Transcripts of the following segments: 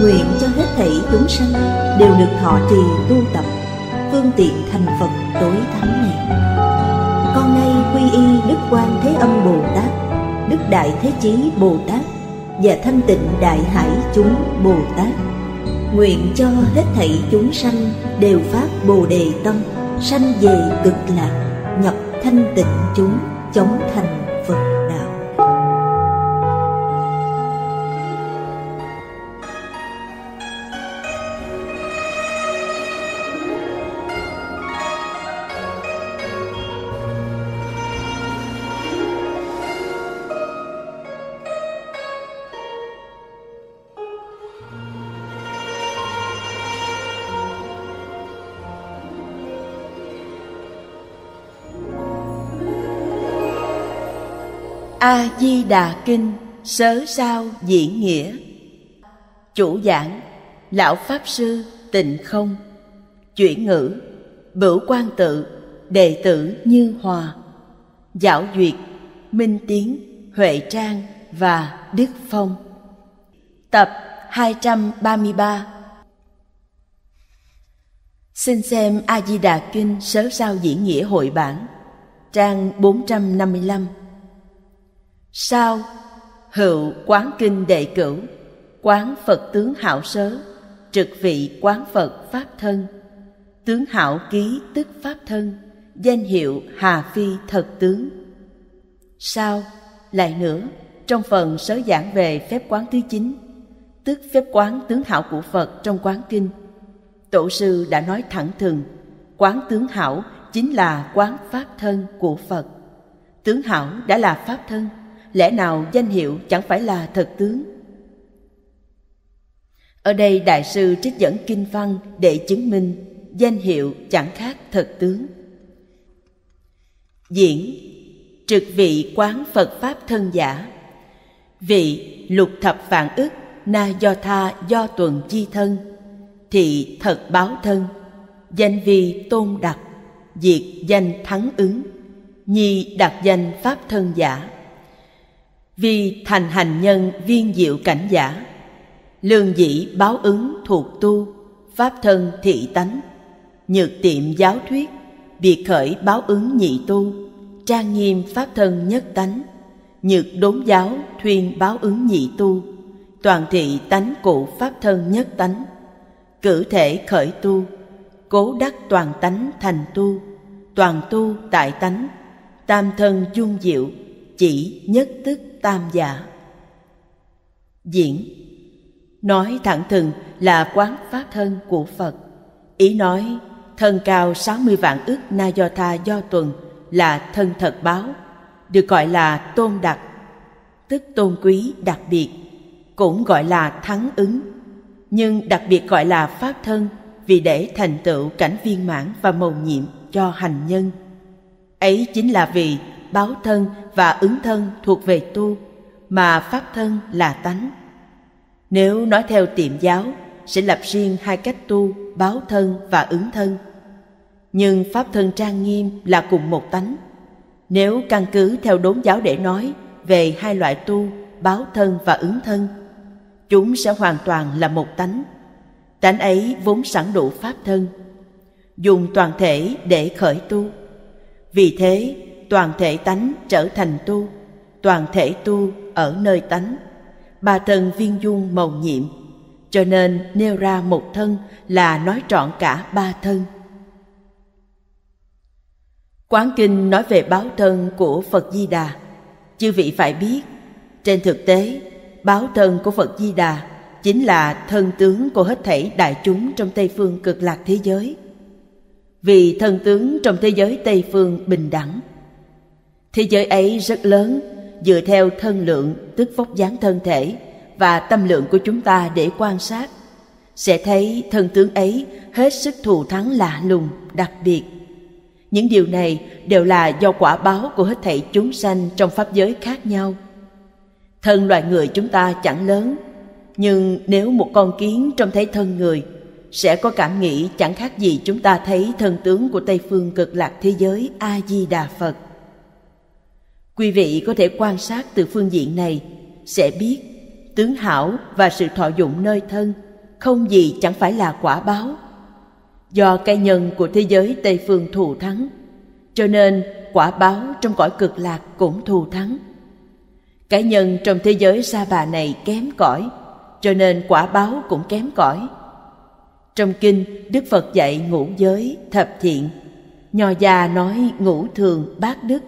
nguyện cho hết thảy chúng sanh đều được thọ trì tu tập phương tiện thành phật tối thắng này con nay quy y đức quan thế âm bồ tát đức đại thế chí bồ tát và thanh tịnh đại hải chúng bồ tát nguyện cho hết thảy chúng sanh đều phát bồ đề tâm sanh về cực lạc nhập thanh tịnh chúng chống thành Di Đà Kinh Sớ sao diễn nghĩa Chủ giảng Lão Pháp Sư Tịnh Không Chuyển ngữ Bửu quan tự Đệ tử Như Hòa Giảo duyệt Minh Tiến Huệ Trang và Đức Phong Tập 233 Xin xem A-di-đà Kinh Sớ sao diễn nghĩa hội bản Trang 455 Sao? Hữu quán kinh đệ cửu, quán Phật tướng hảo sớ, trực vị quán Phật pháp thân. Tướng hảo ký tức pháp thân, danh hiệu Hà Phi thật tướng. Sao? Lại nữa, trong phần sớ giảng về phép quán thứ chín tức phép quán tướng hảo của Phật trong quán kinh, Tổ sư đã nói thẳng thừng, quán tướng hảo chính là quán pháp thân của Phật. Tướng hảo đã là pháp thân, lẽ nào danh hiệu chẳng phải là thật tướng ở đây đại sư trích dẫn kinh văn để chứng minh danh hiệu chẳng khác thật tướng diễn trực vị quán phật pháp thân giả vị lục thập vạn ức na do tha do tuần chi thân thị thật báo thân danh vi tôn đặc diệt danh thắng ứng nhi đặc danh pháp thân giả vi thành hành nhân viên diệu cảnh giả lương dĩ báo ứng thuộc tu pháp thân thị tánh nhược tiệm giáo thuyết biệt khởi báo ứng nhị tu trang nghiêm pháp thân nhất tánh nhược đốn giáo thuyên báo ứng nhị tu toàn thị tánh cụ pháp thân nhất tánh cử thể khởi tu cố đắc toàn tánh thành tu toàn tu tại tánh tam thân dung diệu chỉ nhất tức tam giả diễn nói thẳng thừng là quán pháp thân của phật ý nói thân cao 60 vạn ức na do tha do tuần là thân thật báo được gọi là tôn đặc tức tôn quý đặc biệt cũng gọi là thắng ứng nhưng đặc biệt gọi là pháp thân vì để thành tựu cảnh viên mãn và mầu nhiệm cho hành nhân ấy chính là vì báo thân và ứng thân thuộc về tu, mà pháp thân là tánh. Nếu nói theo tiệm giáo, sẽ lập riêng hai cách tu, báo thân và ứng thân. Nhưng pháp thân trang nghiêm là cùng một tánh. Nếu căn cứ theo đốn giáo để nói về hai loại tu, báo thân và ứng thân, chúng sẽ hoàn toàn là một tánh. Tánh ấy vốn sẵn đủ pháp thân, dùng toàn thể để khởi tu. Vì thế, toàn thể tánh trở thành tu toàn thể tu ở nơi tánh ba thân viên dung màu nhiệm cho nên nêu ra một thân là nói trọn cả ba thân quán kinh nói về báo thân của phật di đà chư vị phải biết trên thực tế báo thân của phật di đà chính là thân tướng của hết thảy đại chúng trong tây phương cực lạc thế giới vì thân tướng trong thế giới tây phương bình đẳng Thế giới ấy rất lớn, dựa theo thân lượng tức vóc dáng thân thể và tâm lượng của chúng ta để quan sát, sẽ thấy thân tướng ấy hết sức thù thắng lạ lùng, đặc biệt. Những điều này đều là do quả báo của hết thảy chúng sanh trong pháp giới khác nhau. Thân loài người chúng ta chẳng lớn, nhưng nếu một con kiến trông thấy thân người, sẽ có cảm nghĩ chẳng khác gì chúng ta thấy thân tướng của Tây phương cực lạc thế giới A Di Đà Phật quý vị có thể quan sát từ phương diện này sẽ biết tướng hảo và sự thọ dụng nơi thân không gì chẳng phải là quả báo do cái nhân của thế giới tây phương thù thắng cho nên quả báo trong cõi cực lạc cũng thù thắng cái nhân trong thế giới sa bà này kém cỏi cho nên quả báo cũng kém cỏi trong kinh đức phật dạy ngũ giới thập thiện nho gia nói ngũ thường bát đức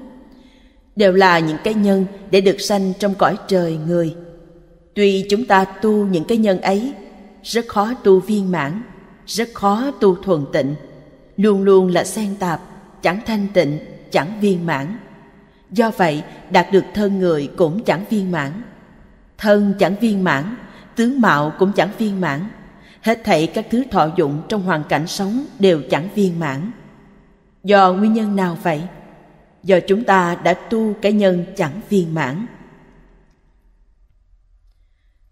đều là những cái nhân để được sanh trong cõi trời người tuy chúng ta tu những cái nhân ấy rất khó tu viên mãn rất khó tu thuần tịnh luôn luôn là xen tạp chẳng thanh tịnh chẳng viên mãn do vậy đạt được thân người cũng chẳng viên mãn thân chẳng viên mãn tướng mạo cũng chẳng viên mãn hết thảy các thứ thọ dụng trong hoàn cảnh sống đều chẳng viên mãn do nguyên nhân nào vậy do chúng ta đã tu cái nhân chẳng viên mãn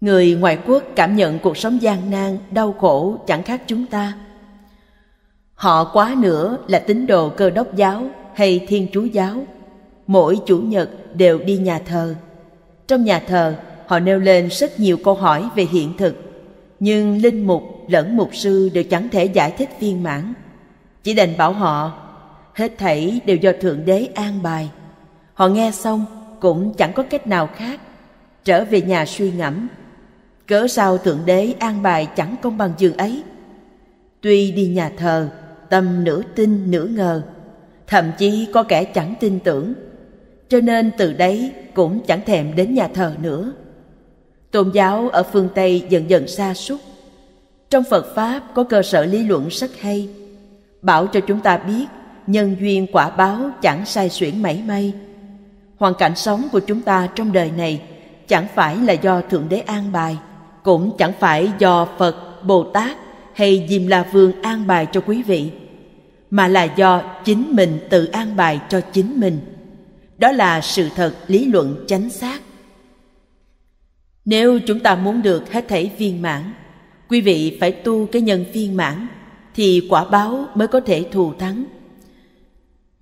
người ngoại quốc cảm nhận cuộc sống gian nan đau khổ chẳng khác chúng ta họ quá nữa là tín đồ cơ đốc giáo hay thiên chúa giáo mỗi chủ nhật đều đi nhà thờ trong nhà thờ họ nêu lên rất nhiều câu hỏi về hiện thực nhưng linh mục lẫn mục sư đều chẳng thể giải thích viên mãn chỉ đành bảo họ hết thảy đều do thượng đế an bài họ nghe xong cũng chẳng có cách nào khác trở về nhà suy ngẫm cớ sao thượng đế an bài chẳng công bằng giường ấy tuy đi nhà thờ tâm nửa tin nửa ngờ thậm chí có kẻ chẳng tin tưởng cho nên từ đấy cũng chẳng thèm đến nhà thờ nữa tôn giáo ở phương tây dần dần xa suốt. trong phật pháp có cơ sở lý luận rất hay bảo cho chúng ta biết nhân duyên quả báo chẳng sai xuyển mảy may hoàn cảnh sống của chúng ta trong đời này chẳng phải là do thượng đế an bài cũng chẳng phải do phật bồ tát hay diêm la vương an bài cho quý vị mà là do chính mình tự an bài cho chính mình đó là sự thật lý luận chánh xác nếu chúng ta muốn được hết thảy viên mãn quý vị phải tu cái nhân viên mãn thì quả báo mới có thể thù thắng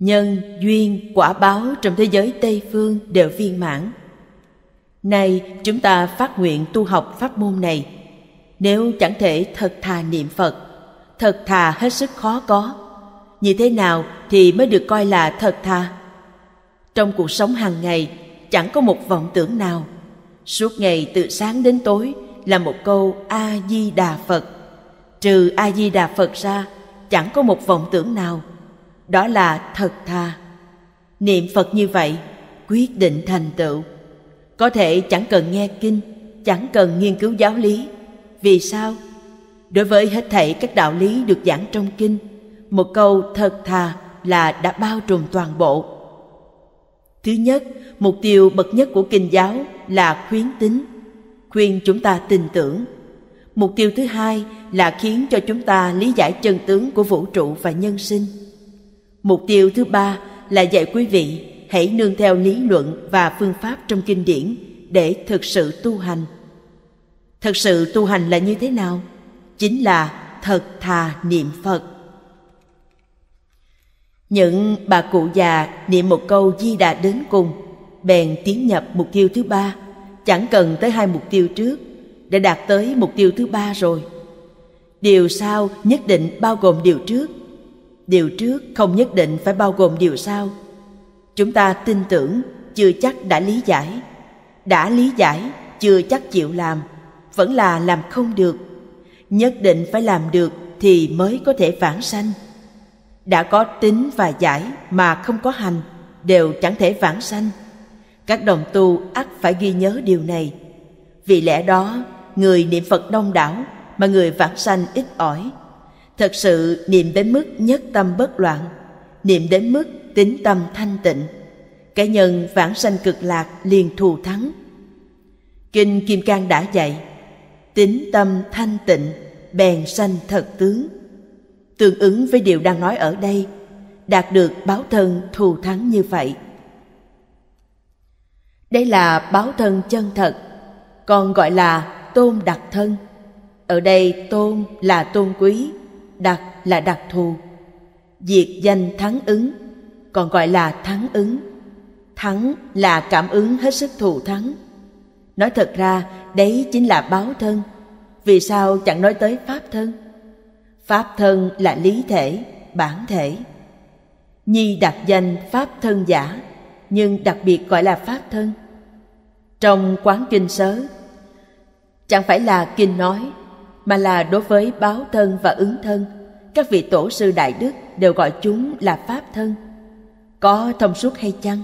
nhân duyên quả báo trong thế giới tây phương đều viên mãn nay chúng ta phát nguyện tu học pháp môn này nếu chẳng thể thật thà niệm phật thật thà hết sức khó có như thế nào thì mới được coi là thật thà trong cuộc sống hàng ngày chẳng có một vọng tưởng nào suốt ngày từ sáng đến tối là một câu a di đà phật trừ a di đà phật ra chẳng có một vọng tưởng nào đó là thật thà niệm phật như vậy quyết định thành tựu có thể chẳng cần nghe kinh chẳng cần nghiên cứu giáo lý vì sao đối với hết thảy các đạo lý được giảng trong kinh một câu thật thà là đã bao trùm toàn bộ thứ nhất mục tiêu bậc nhất của kinh giáo là khuyến tín khuyên chúng ta tin tưởng mục tiêu thứ hai là khiến cho chúng ta lý giải chân tướng của vũ trụ và nhân sinh mục tiêu thứ ba là dạy quý vị hãy nương theo lý luận và phương pháp trong kinh điển để thực sự tu hành thực sự tu hành là như thế nào chính là thật thà niệm phật những bà cụ già niệm một câu di đà đến cùng bèn tiến nhập mục tiêu thứ ba chẳng cần tới hai mục tiêu trước đã đạt tới mục tiêu thứ ba rồi điều sau nhất định bao gồm điều trước điều trước không nhất định phải bao gồm điều sau chúng ta tin tưởng chưa chắc đã lý giải đã lý giải chưa chắc chịu làm vẫn là làm không được nhất định phải làm được thì mới có thể vãng sanh đã có tính và giải mà không có hành đều chẳng thể vãng sanh các đồng tu ắt phải ghi nhớ điều này vì lẽ đó người niệm phật đông đảo mà người vãng sanh ít ỏi thật sự niệm đến mức nhất tâm bất loạn niệm đến mức tính tâm thanh tịnh cái nhân vãng sanh cực lạc liền thù thắng kinh kim cang đã dạy tính tâm thanh tịnh bèn sanh thật tướng tương ứng với điều đang nói ở đây đạt được báo thân thù thắng như vậy đây là báo thân chân thật còn gọi là tôn đặc thân ở đây tôn là tôn quý đặc là đặc thù diệt danh thắng ứng còn gọi là thắng ứng thắng là cảm ứng hết sức thù thắng nói thật ra đấy chính là báo thân vì sao chẳng nói tới pháp thân pháp thân là lý thể bản thể nhi đặt danh pháp thân giả nhưng đặc biệt gọi là pháp thân trong quán kinh sớ chẳng phải là kinh nói mà là đối với báo thân và ứng thân các vị tổ sư đại đức đều gọi chúng là pháp thân có thông suốt hay chăng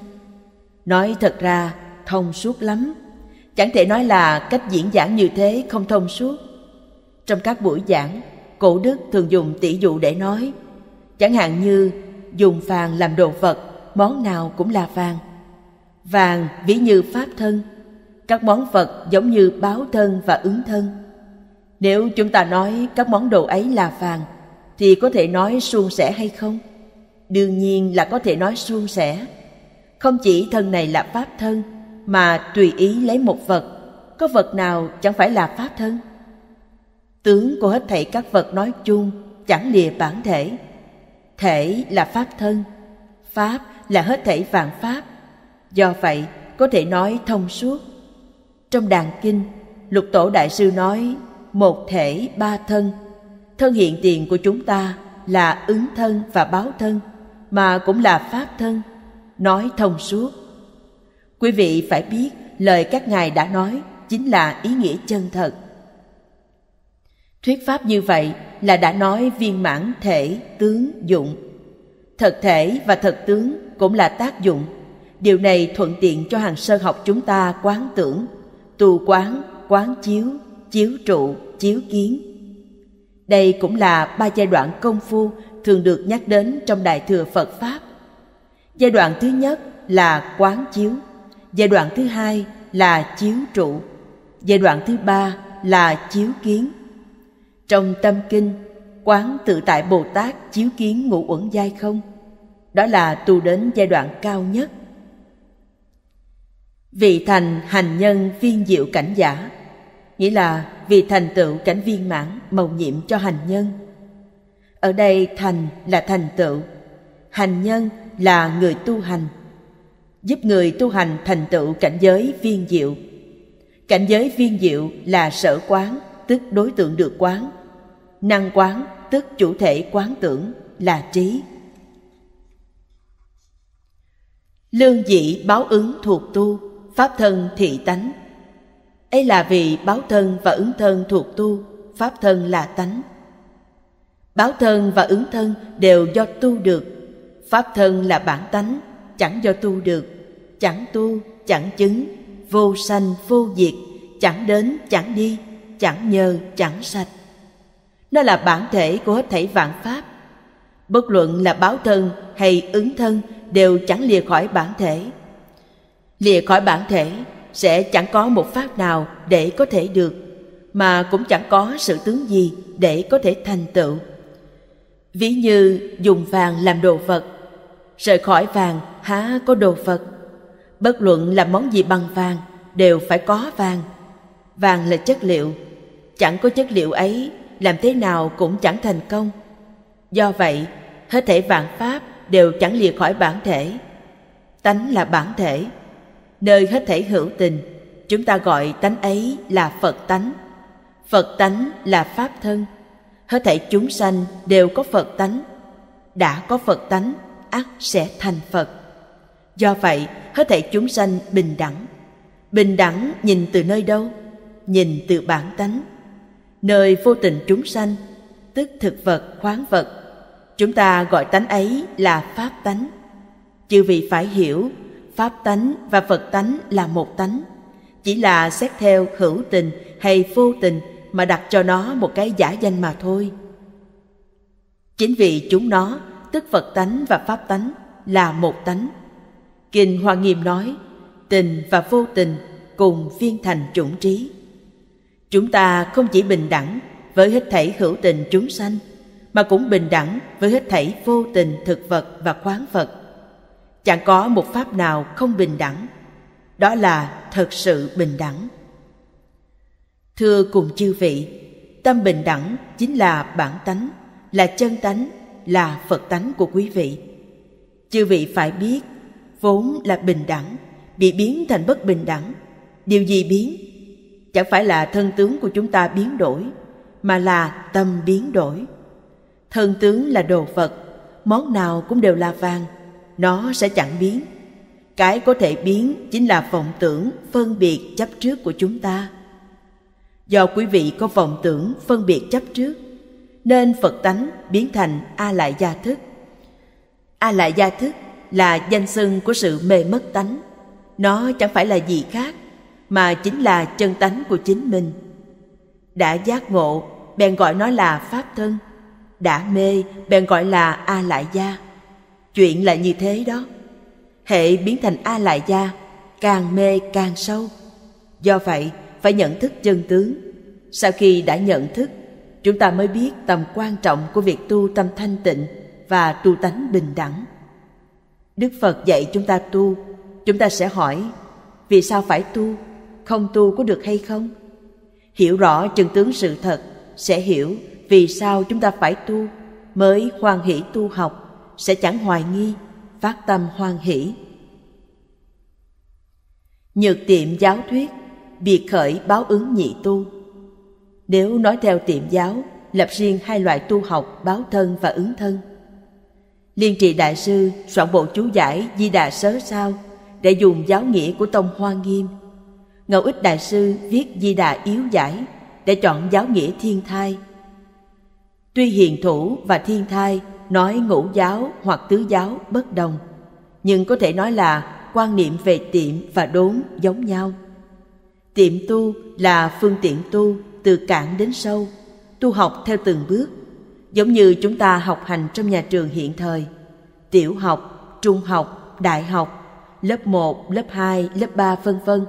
nói thật ra thông suốt lắm chẳng thể nói là cách diễn giảng như thế không thông suốt trong các buổi giảng cổ đức thường dùng tỷ dụ để nói chẳng hạn như dùng vàng làm đồ vật món nào cũng là vàng vàng ví như pháp thân các món vật giống như báo thân và ứng thân nếu chúng ta nói các món đồ ấy là vàng, thì có thể nói suôn sẻ hay không? Đương nhiên là có thể nói suôn sẻ. Không chỉ thân này là pháp thân, mà tùy ý lấy một vật, có vật nào chẳng phải là pháp thân? Tướng của hết thảy các vật nói chung chẳng lìa bản thể. Thể là pháp thân, pháp là hết thảy vạn pháp. Do vậy, có thể nói thông suốt. Trong đàn kinh, Lục Tổ Đại Sư nói một thể ba thân thân hiện tiền của chúng ta là ứng thân và báo thân mà cũng là pháp thân nói thông suốt quý vị phải biết lời các ngài đã nói chính là ý nghĩa chân thật thuyết pháp như vậy là đã nói viên mãn thể tướng dụng thật thể và thật tướng cũng là tác dụng điều này thuận tiện cho hàng sơ học chúng ta quán tưởng tu quán quán chiếu chiếu trụ chiếu kiến đây cũng là ba giai đoạn công phu thường được nhắc đến trong đại thừa phật pháp giai đoạn thứ nhất là quán chiếu giai đoạn thứ hai là chiếu trụ giai đoạn thứ ba là chiếu kiến trong tâm kinh quán tự tại bồ tát chiếu kiến ngũ uẩn giai không đó là tu đến giai đoạn cao nhất vị thành hành nhân viên diệu cảnh giả nghĩa là vì thành tựu cảnh viên mãn mầu nhiệm cho hành nhân ở đây thành là thành tựu hành nhân là người tu hành giúp người tu hành thành tựu cảnh giới viên diệu cảnh giới viên diệu là sở quán tức đối tượng được quán năng quán tức chủ thể quán tưởng là trí lương dị báo ứng thuộc tu pháp thân thị tánh ấy là vì báo thân và ứng thân thuộc tu pháp thân là tánh báo thân và ứng thân đều do tu được pháp thân là bản tánh chẳng do tu được chẳng tu chẳng chứng vô sanh vô diệt chẳng đến chẳng đi chẳng nhờ chẳng sạch nó là bản thể của hết thảy vạn pháp bất luận là báo thân hay ứng thân đều chẳng lìa khỏi bản thể lìa khỏi bản thể sẽ chẳng có một pháp nào để có thể được mà cũng chẳng có sự tướng gì để có thể thành tựu ví như dùng vàng làm đồ vật rời khỏi vàng há có đồ vật bất luận làm món gì bằng vàng đều phải có vàng vàng là chất liệu chẳng có chất liệu ấy làm thế nào cũng chẳng thành công do vậy hết thể vạn pháp đều chẳng lìa khỏi bản thể tánh là bản thể nơi hết thể hữu tình chúng ta gọi tánh ấy là phật tánh phật tánh là pháp thân hết thể chúng sanh đều có phật tánh đã có phật tánh ắt sẽ thành phật do vậy hết thể chúng sanh bình đẳng bình đẳng nhìn từ nơi đâu nhìn từ bản tánh nơi vô tình chúng sanh tức thực vật khoáng vật chúng ta gọi tánh ấy là pháp tánh chư vị phải hiểu pháp tánh và phật tánh là một tánh chỉ là xét theo hữu tình hay vô tình mà đặt cho nó một cái giả danh mà thôi chính vì chúng nó tức phật tánh và pháp tánh là một tánh kinh hoa nghiêm nói tình và vô tình cùng viên thành chủng trí chúng ta không chỉ bình đẳng với hết thảy hữu tình chúng sanh mà cũng bình đẳng với hết thảy vô tình thực vật và khoáng vật chẳng có một pháp nào không bình đẳng đó là thật sự bình đẳng thưa cùng chư vị tâm bình đẳng chính là bản tánh là chân tánh là phật tánh của quý vị chư vị phải biết vốn là bình đẳng bị biến thành bất bình đẳng điều gì biến chẳng phải là thân tướng của chúng ta biến đổi mà là tâm biến đổi thân tướng là đồ vật món nào cũng đều là vàng nó sẽ chẳng biến cái có thể biến chính là vọng tưởng phân biệt chấp trước của chúng ta do quý vị có vọng tưởng phân biệt chấp trước nên phật tánh biến thành a lại gia thức a lại gia thức là danh xưng của sự mê mất tánh nó chẳng phải là gì khác mà chính là chân tánh của chính mình đã giác ngộ bèn gọi nó là pháp thân đã mê bèn gọi là a lại gia chuyện là như thế đó hệ biến thành a lại gia càng mê càng sâu do vậy phải nhận thức chân tướng sau khi đã nhận thức chúng ta mới biết tầm quan trọng của việc tu tâm thanh tịnh và tu tánh bình đẳng đức phật dạy chúng ta tu chúng ta sẽ hỏi vì sao phải tu không tu có được hay không hiểu rõ chân tướng sự thật sẽ hiểu vì sao chúng ta phải tu mới hoan hỷ tu học sẽ chẳng hoài nghi phát tâm hoan hỷ nhược tiệm giáo thuyết biệt khởi báo ứng nhị tu nếu nói theo tiệm giáo lập riêng hai loại tu học báo thân và ứng thân liên trì đại sư soạn bộ chú giải di đà sớ sao để dùng giáo nghĩa của tông hoa nghiêm ngẫu ích đại sư viết di đà yếu giải để chọn giáo nghĩa thiên thai tuy hiền thủ và thiên thai nói ngũ giáo hoặc tứ giáo bất đồng nhưng có thể nói là quan niệm về tiệm và đốn giống nhau tiệm tu là phương tiện tu từ cạn đến sâu tu học theo từng bước giống như chúng ta học hành trong nhà trường hiện thời tiểu học trung học đại học lớp 1, lớp 2, lớp 3 vân vân.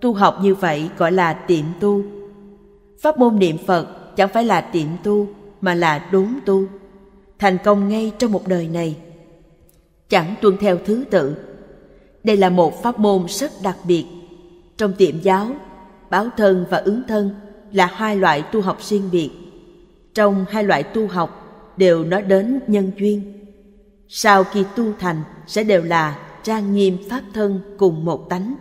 Tu học như vậy gọi là tiệm tu. Pháp môn niệm Phật chẳng phải là tiệm tu mà là đốn tu thành công ngay trong một đời này chẳng tuân theo thứ tự đây là một pháp môn rất đặc biệt trong tiệm giáo báo thân và ứng thân là hai loại tu học riêng biệt trong hai loại tu học đều nói đến nhân duyên sau khi tu thành sẽ đều là trang nghiêm pháp thân cùng một tánh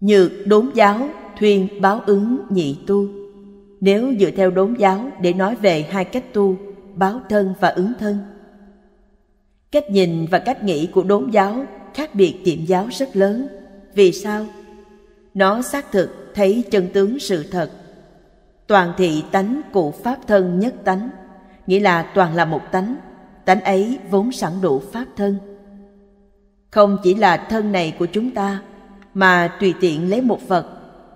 nhược đốn giáo thuyên báo ứng nhị tu nếu dựa theo đốn giáo để nói về hai cách tu báo thân và ứng thân cách nhìn và cách nghĩ của đốn giáo khác biệt tiệm giáo rất lớn vì sao nó xác thực thấy chân tướng sự thật toàn thị tánh cụ pháp thân nhất tánh nghĩa là toàn là một tánh tánh ấy vốn sẵn đủ pháp thân không chỉ là thân này của chúng ta mà tùy tiện lấy một vật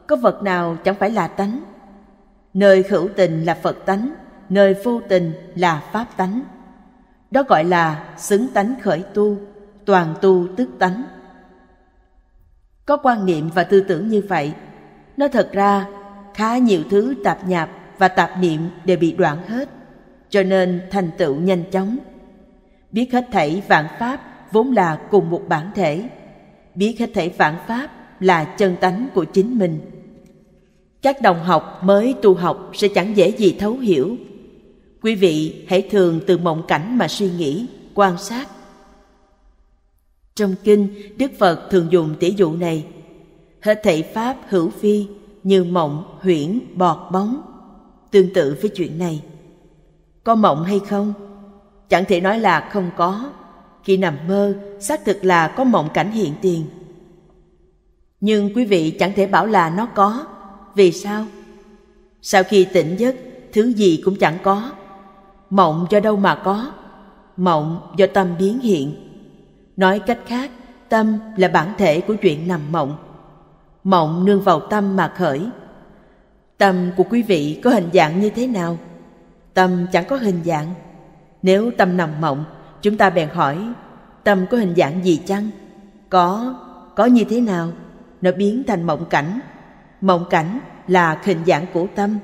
có vật nào chẳng phải là tánh nơi khẩu tình là phật tánh nơi vô tình là pháp tánh. Đó gọi là xứng tánh khởi tu, toàn tu tức tánh. Có quan niệm và tư tưởng như vậy, nó thật ra khá nhiều thứ tạp nhạp và tạp niệm đều bị đoạn hết, cho nên thành tựu nhanh chóng. Biết hết thảy vạn pháp vốn là cùng một bản thể, biết hết thảy vạn pháp là chân tánh của chính mình. Các đồng học mới tu học sẽ chẳng dễ gì thấu hiểu quý vị hãy thường từ mộng cảnh mà suy nghĩ quan sát trong kinh đức phật thường dùng tỷ dụ này hết thảy pháp hữu vi như mộng huyễn bọt bóng tương tự với chuyện này có mộng hay không chẳng thể nói là không có khi nằm mơ xác thực là có mộng cảnh hiện tiền nhưng quý vị chẳng thể bảo là nó có vì sao sau khi tỉnh giấc thứ gì cũng chẳng có mộng do đâu mà có mộng do tâm biến hiện nói cách khác tâm là bản thể của chuyện nằm mộng mộng nương vào tâm mà khởi tâm của quý vị có hình dạng như thế nào tâm chẳng có hình dạng nếu tâm nằm mộng chúng ta bèn hỏi tâm có hình dạng gì chăng có có như thế nào nó biến thành mộng cảnh mộng cảnh là hình dạng của tâm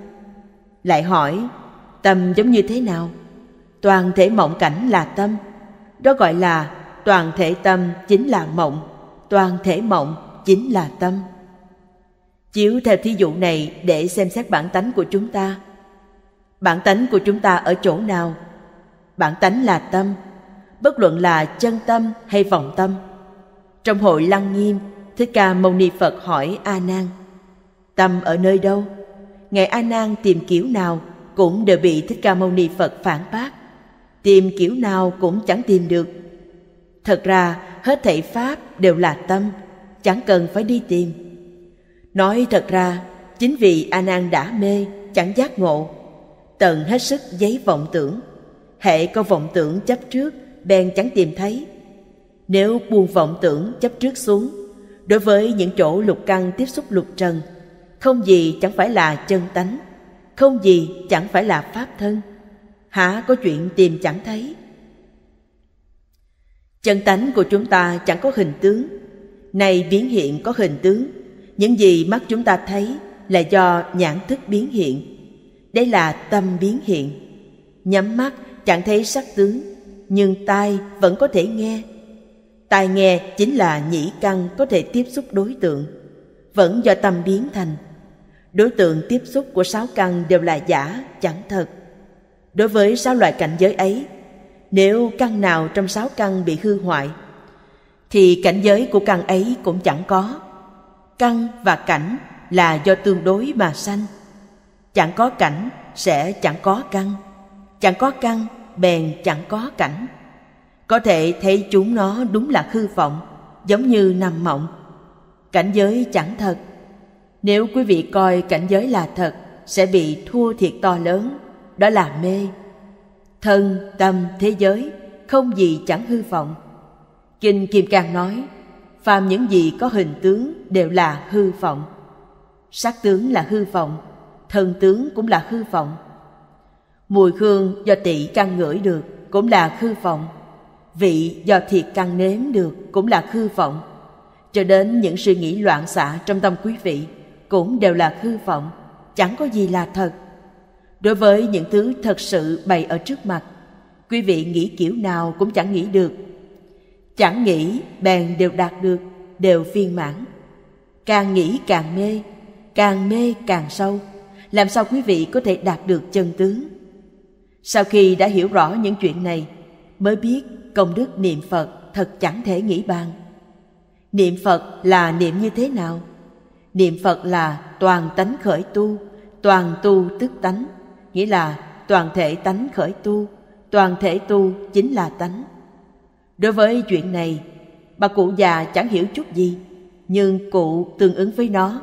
lại hỏi Tâm giống như thế nào? Toàn thể mộng cảnh là tâm. Đó gọi là toàn thể tâm chính là mộng, toàn thể mộng chính là tâm. Chiếu theo thí dụ này để xem xét bản tánh của chúng ta. Bản tánh của chúng ta ở chỗ nào? Bản tánh là tâm, bất luận là chân tâm hay vọng tâm. Trong hội Lăng Nghiêm, Thích Ca Mâu Ni Phật hỏi A Nan: Tâm ở nơi đâu? Ngài A Nan tìm kiểu nào cũng đều bị Thích Ca Mâu Ni Phật phản bác. Tìm kiểu nào cũng chẳng tìm được. Thật ra, hết thảy Pháp đều là tâm, chẳng cần phải đi tìm. Nói thật ra, chính vì A Nan đã mê, chẳng giác ngộ, tận hết sức giấy vọng tưởng. Hệ có vọng tưởng chấp trước, bèn chẳng tìm thấy. Nếu buông vọng tưởng chấp trước xuống, đối với những chỗ lục căng tiếp xúc lục trần, không gì chẳng phải là chân tánh không gì chẳng phải là pháp thân hả có chuyện tìm chẳng thấy chân tánh của chúng ta chẳng có hình tướng nay biến hiện có hình tướng những gì mắt chúng ta thấy là do nhãn thức biến hiện đây là tâm biến hiện nhắm mắt chẳng thấy sắc tướng nhưng tai vẫn có thể nghe tai nghe chính là nhĩ căn có thể tiếp xúc đối tượng vẫn do tâm biến thành đối tượng tiếp xúc của sáu căn đều là giả chẳng thật đối với sáu loại cảnh giới ấy nếu căn nào trong sáu căn bị hư hoại thì cảnh giới của căn ấy cũng chẳng có căn và cảnh là do tương đối mà sanh chẳng có cảnh sẽ chẳng có căn chẳng có căn bèn chẳng có cảnh có thể thấy chúng nó đúng là hư vọng giống như nằm mộng cảnh giới chẳng thật nếu quý vị coi cảnh giới là thật, sẽ bị thua thiệt to lớn, đó là mê. Thân, tâm, thế giới, không gì chẳng hư vọng. Kinh Kim Cang nói, phàm những gì có hình tướng đều là hư vọng. Sắc tướng là hư vọng, thân tướng cũng là hư vọng. Mùi hương do tỷ căn ngửi được cũng là hư vọng. Vị do thiệt căn nếm được cũng là hư vọng. Cho đến những suy nghĩ loạn xạ trong tâm quý vị cũng đều là hư vọng chẳng có gì là thật đối với những thứ thật sự bày ở trước mặt quý vị nghĩ kiểu nào cũng chẳng nghĩ được chẳng nghĩ bèn đều đạt được đều viên mãn càng nghĩ càng mê càng mê càng sâu làm sao quý vị có thể đạt được chân tướng sau khi đã hiểu rõ những chuyện này mới biết công đức niệm phật thật chẳng thể nghĩ bàn niệm phật là niệm như thế nào Niệm Phật là toàn tánh khởi tu, toàn tu tức tánh, nghĩa là toàn thể tánh khởi tu, toàn thể tu chính là tánh. Đối với chuyện này, bà cụ già chẳng hiểu chút gì, nhưng cụ tương ứng với nó.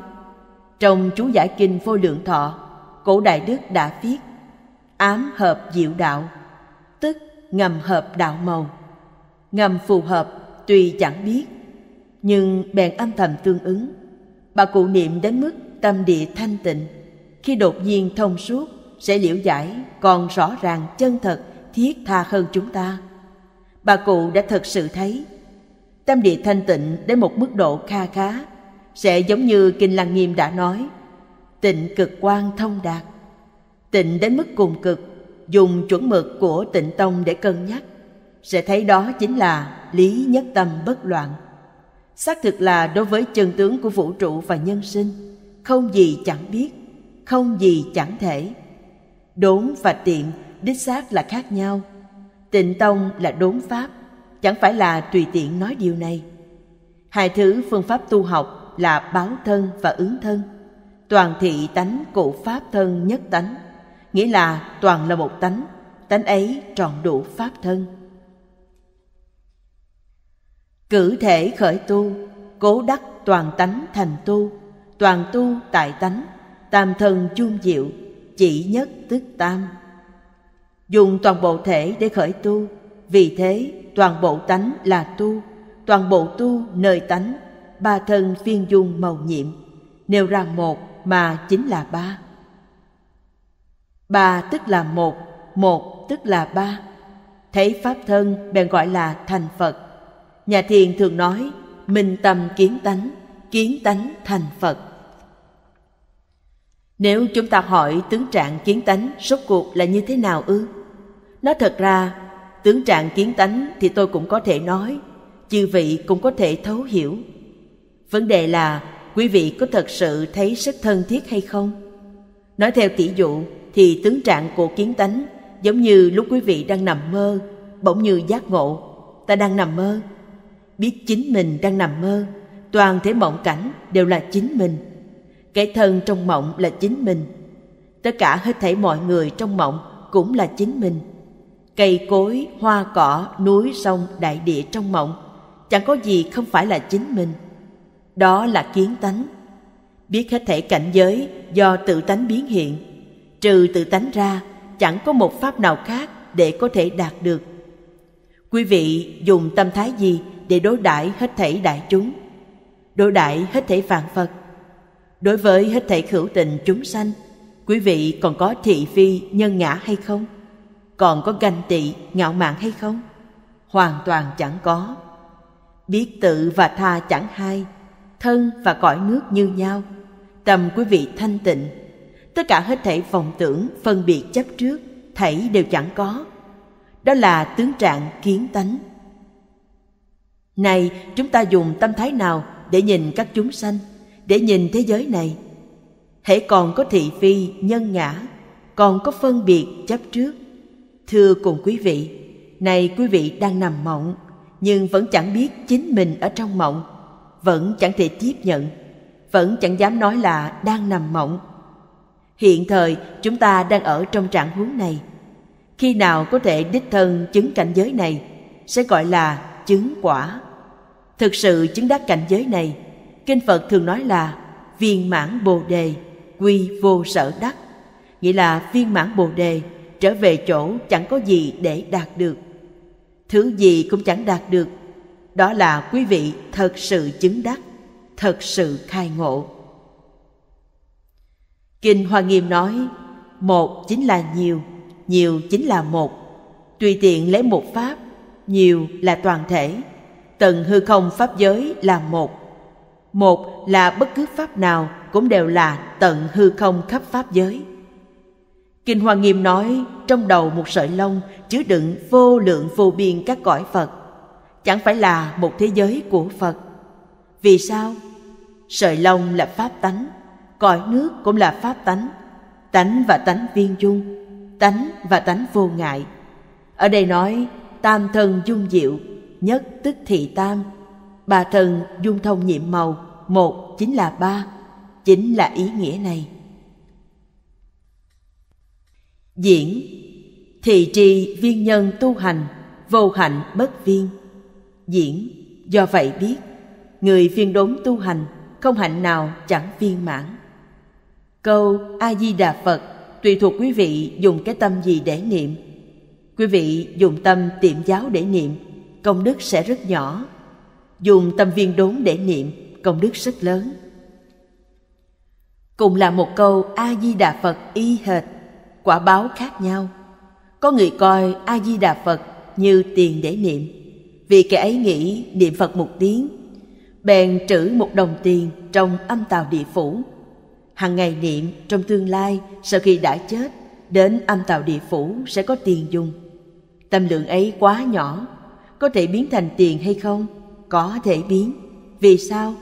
Trong chú giải kinh vô lượng thọ, cổ đại đức đã viết ám hợp diệu đạo, tức ngầm hợp đạo màu. Ngầm phù hợp tuy chẳng biết, nhưng bèn âm thầm tương ứng bà cụ niệm đến mức tâm địa thanh tịnh khi đột nhiên thông suốt sẽ liễu giải còn rõ ràng chân thật thiết tha hơn chúng ta bà cụ đã thật sự thấy tâm địa thanh tịnh đến một mức độ kha khá sẽ giống như kinh lăng nghiêm đã nói tịnh cực quan thông đạt tịnh đến mức cùng cực dùng chuẩn mực của tịnh tông để cân nhắc sẽ thấy đó chính là lý nhất tâm bất loạn xác thực là đối với chân tướng của vũ trụ và nhân sinh không gì chẳng biết không gì chẳng thể đốn và tiện đích xác là khác nhau tịnh tông là đốn pháp chẳng phải là tùy tiện nói điều này hai thứ phương pháp tu học là báo thân và ứng thân toàn thị tánh cụ pháp thân nhất tánh nghĩa là toàn là một tánh tánh ấy trọn đủ pháp thân cử thể khởi tu cố đắc toàn tánh thành tu toàn tu tại tánh tam thân chung diệu chỉ nhất tức tam dùng toàn bộ thể để khởi tu vì thế toàn bộ tánh là tu toàn bộ tu nơi tánh ba thân phiên dung màu nhiệm nêu ra một mà chính là ba ba tức là một một tức là ba thấy pháp thân bèn gọi là thành phật Nhà thiền thường nói minh tâm kiến tánh, kiến tánh thành Phật. Nếu chúng ta hỏi tướng trạng kiến tánh rốt cuộc là như thế nào ư? Nó thật ra, tướng trạng kiến tánh thì tôi cũng có thể nói, chư vị cũng có thể thấu hiểu. Vấn đề là quý vị có thật sự thấy rất thân thiết hay không? Nói theo tỷ dụ thì tướng trạng của kiến tánh giống như lúc quý vị đang nằm mơ, bỗng như giác ngộ, ta đang nằm mơ, biết chính mình đang nằm mơ toàn thể mộng cảnh đều là chính mình cái thân trong mộng là chính mình tất cả hết thảy mọi người trong mộng cũng là chính mình cây cối hoa cỏ núi sông đại địa trong mộng chẳng có gì không phải là chính mình đó là kiến tánh biết hết thể cảnh giới do tự tánh biến hiện trừ tự tánh ra chẳng có một pháp nào khác để có thể đạt được quý vị dùng tâm thái gì để đối đãi hết thảy đại chúng đối đãi hết thảy vạn phật đối với hết thảy hữu tình chúng sanh quý vị còn có thị phi nhân ngã hay không còn có ganh tị ngạo mạn hay không hoàn toàn chẳng có biết tự và tha chẳng hai thân và cõi nước như nhau tâm quý vị thanh tịnh tất cả hết thảy vọng tưởng phân biệt chấp trước thảy đều chẳng có đó là tướng trạng kiến tánh này, chúng ta dùng tâm thái nào để nhìn các chúng sanh, để nhìn thế giới này? hãy còn có thị phi, nhân ngã, còn có phân biệt, chấp trước. Thưa cùng quý vị, này quý vị đang nằm mộng, nhưng vẫn chẳng biết chính mình ở trong mộng, vẫn chẳng thể tiếp nhận, vẫn chẳng dám nói là đang nằm mộng. Hiện thời, chúng ta đang ở trong trạng huống này. Khi nào có thể đích thân chứng cảnh giới này, sẽ gọi là chứng quả thực sự chứng đắc cảnh giới này kinh phật thường nói là viên mãn bồ đề quy vô sở đắc nghĩa là viên mãn bồ đề trở về chỗ chẳng có gì để đạt được thứ gì cũng chẳng đạt được đó là quý vị thật sự chứng đắc thật sự khai ngộ kinh hoa nghiêm nói một chính là nhiều nhiều chính là một tùy tiện lấy một pháp nhiều là toàn thể tận hư không pháp giới là một một là bất cứ pháp nào cũng đều là tận hư không khắp pháp giới kinh hoa nghiêm nói trong đầu một sợi lông chứa đựng vô lượng vô biên các cõi phật chẳng phải là một thế giới của phật vì sao sợi lông là pháp tánh cõi nước cũng là pháp tánh tánh và tánh viên dung tánh và tánh vô ngại ở đây nói tam thân dung diệu nhất tức thị tam ba thân dung thông nhiệm màu một chính là ba chính là ý nghĩa này diễn thị trì viên nhân tu hành vô hạnh bất viên diễn do vậy biết người viên đốn tu hành không hạnh nào chẳng viên mãn câu a di đà phật tùy thuộc quý vị dùng cái tâm gì để niệm Quý vị dùng tâm tiệm giáo để niệm, công đức sẽ rất nhỏ. Dùng tâm viên đốn để niệm, công đức rất lớn. Cùng là một câu A-di-đà Phật y hệt, quả báo khác nhau. Có người coi A-di-đà Phật như tiền để niệm, vì kẻ ấy nghĩ niệm Phật một tiếng, bèn trữ một đồng tiền trong âm tàu địa phủ. Hàng ngày niệm trong tương lai sau khi đã chết, đến âm tàu địa phủ sẽ có tiền dùng Tâm lượng ấy quá nhỏ, có thể biến thành tiền hay không? Có thể biến. Vì sao?